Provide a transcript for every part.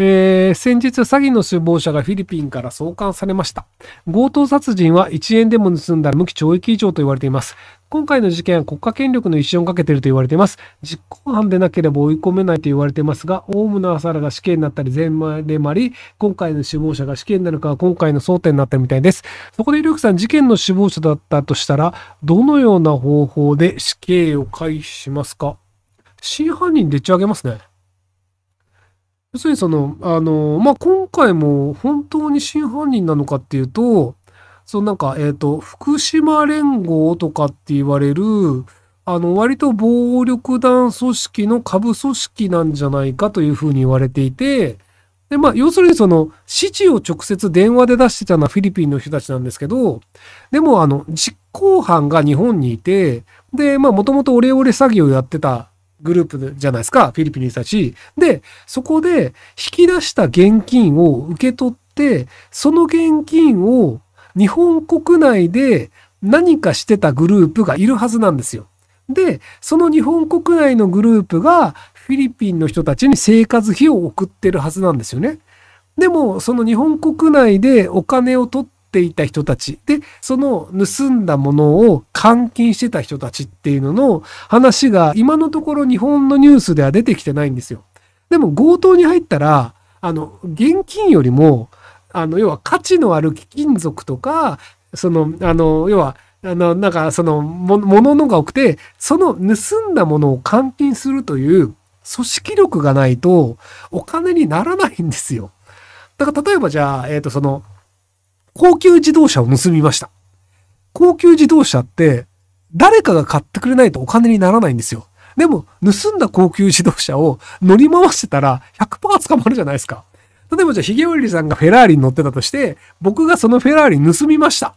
えー、先日詐欺の首謀者がフィリピンから送還されました。強盗殺人は1円でも盗んだら無期懲役以上と言われています。今回の事件は国家権力の一瞬をかけていると言われています。実行犯でなければ追い込めないと言われていますが、オウムの朝ラが死刑になったり、前前でもり、今回の首謀者が死刑になるかは今回の争点になったみたいです。そこで、ルークさん、事件の首謀者だったとしたら、どのような方法で死刑を回避しますか真犯人でっち上げますね。要するにその、あの、まあ、今回も本当に真犯人なのかっていうと、そのなんか、えっ、ー、と、福島連合とかって言われる、あの、割と暴力団組織の下部組織なんじゃないかというふうに言われていて、で、まあ、要するにその、指示を直接電話で出してたのはフィリピンの人たちなんですけど、でも、あの、実行犯が日本にいて、で、まあ、もともとオレオレ詐欺をやってたグループじゃないですか。フィリピンにいたし。で、そこで引き出した現金を受け取って、その現金を日本国内で何かしてたグループがいるはずなんですよ。で、その日本国内のグループがフィリピンの人たちに生活費を送ってるはずなんですよね。でも、その日本国内でお金を取ってていた人たち。で、その盗んだものを監禁してた人たちっていうのの話が今のところ日本のニュースでは出てきてないんですよ。でも強盗に入ったら、あの、現金よりも、あの、要は価値のある貴金属とか、その、あの、要は、あの、なんか、その、も、もののが多くて、その盗んだものを監禁するという組織力がないと、お金にならないんですよ。だから、例えばじゃあ、えっ、ー、と、その、高級自動車を盗みました。高級自動車って、誰かが買ってくれないとお金にならないんですよ。でも、盗んだ高級自動車を乗り回してたら100%捕まるじゃないですか。例えばじゃあ、ヒゲオリさんがフェラーリに乗ってたとして、僕がそのフェラーリ盗みました。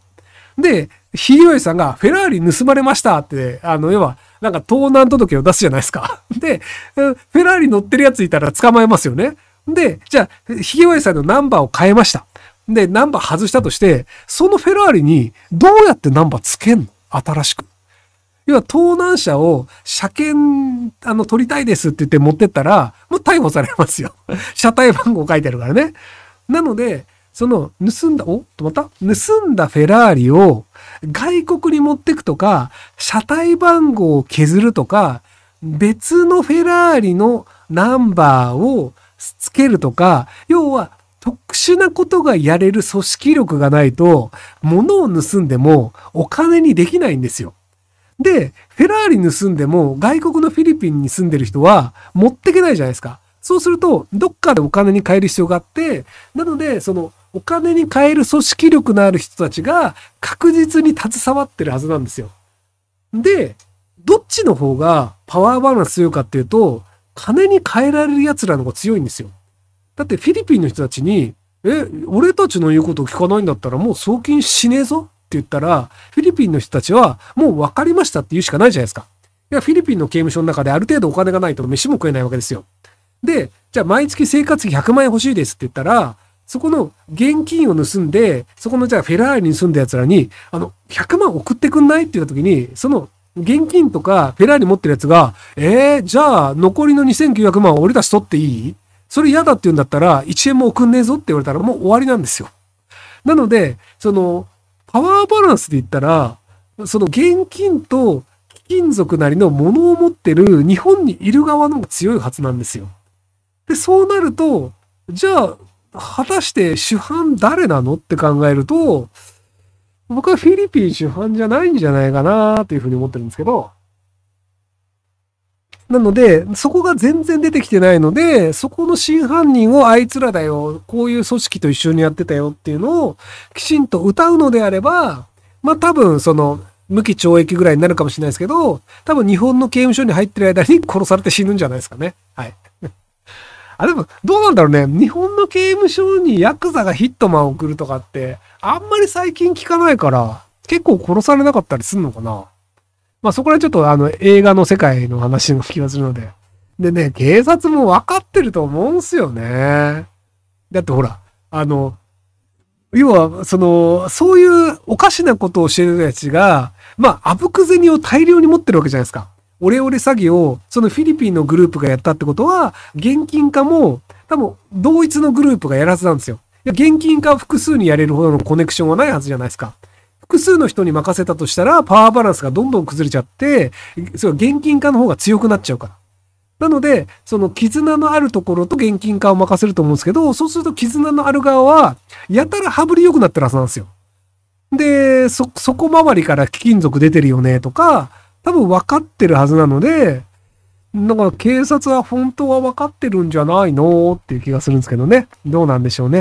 で、ひげおりさんがフェラーリ盗まれましたって、あの、要は、なんか盗難届を出すじゃないですか。で、フェラーリ乗ってるやついたら捕まえますよね。で、じゃあ、ひげおりさんのナンバーを変えました。で、ナンバー外したとして、そのフェラーリにどうやってナンバーつけんの新しく。要は盗難車を車検、あの、取りたいですって言って持ってったら、もう逮捕されますよ。車体番号書いてあるからね。なので、その、盗んだ、お止まった盗んだフェラーリを外国に持ってくとか、車体番号を削るとか、別のフェラーリのナンバーをつけるとか、要は特殊なことがやれる組織力がないと、物を盗んでもお金にできないんですよ。で、フェラーリ盗んでも外国のフィリピンに住んでる人は持ってけないじゃないですか。そうすると、どっかでお金に変える必要があって、なので、その、お金に変える組織力のある人たちが確実に携わってるはずなんですよ。で、どっちの方がパワーバランス強いかっていうと、金に変えられる奴らの方が強いんですよ。だってフィリピンの人たちに、え、俺たちの言うことを聞かないんだったらもう送金しねえぞって言ったら、フィリピンの人たちはもう分かりましたって言うしかないじゃないですか。いや、フィリピンの刑務所の中である程度お金がないと飯も食えないわけですよ。で、じゃあ毎月生活費100万円欲しいですって言ったら、そこの現金を盗んで、そこのじゃあフェラーリに住んだ奴らに、あの、100万送ってくんないって言った時に、その現金とかフェラーリ持ってる奴が、えー、じゃあ残りの2900万俺たち取っていいそれ嫌だって言うんだったら、1円も送んねえぞって言われたらもう終わりなんですよ。なので、その、パワーバランスで言ったら、その現金と貴金属なりのものを持ってる日本にいる側の方が強いはずなんですよ。で、そうなると、じゃあ、果たして主犯誰なのって考えると、僕はフィリピン主犯じゃないんじゃないかなというふうに思ってるんですけど、なので、そこが全然出てきてないので、そこの真犯人をあいつらだよ、こういう組織と一緒にやってたよっていうのをきちんと歌うのであれば、まあ多分その、無期懲役ぐらいになるかもしれないですけど、多分日本の刑務所に入ってる間に 殺されて死ぬんじゃないですかね。はい。あ、でも、どうなんだろうね。日本の刑務所にヤクザがヒットマンを送るとかって、あんまり最近聞かないから、結構殺されなかったりすんのかなまあそこらちょっとあの映画の世界の話の気がするので。でね、警察も分かってると思うんすよね。だってほら、あの、要は、その、そういうおかしなことをしてる人たちが、まあ、あぶく銭を大量に持ってるわけじゃないですか。オレオレ詐欺を、そのフィリピンのグループがやったってことは、現金化も、多分、同一のグループがやらずなんですよ。現金化複数にやれるほどのコネクションはないはずじゃないですか。複数の人に任せたとしたら、パワーバランスがどんどん崩れちゃって、その現金化の方が強くなっちゃうから。なので、その絆のあるところと現金化を任せると思うんですけど、そうすると絆のある側は、やたら羽振り良くなってるはずなんですよ。で、そ、そこ周りから貴金属出てるよねとか、多分分かってるはずなので、だから警察は本当は分かってるんじゃないのっていう気がするんですけどね。どうなんでしょうね。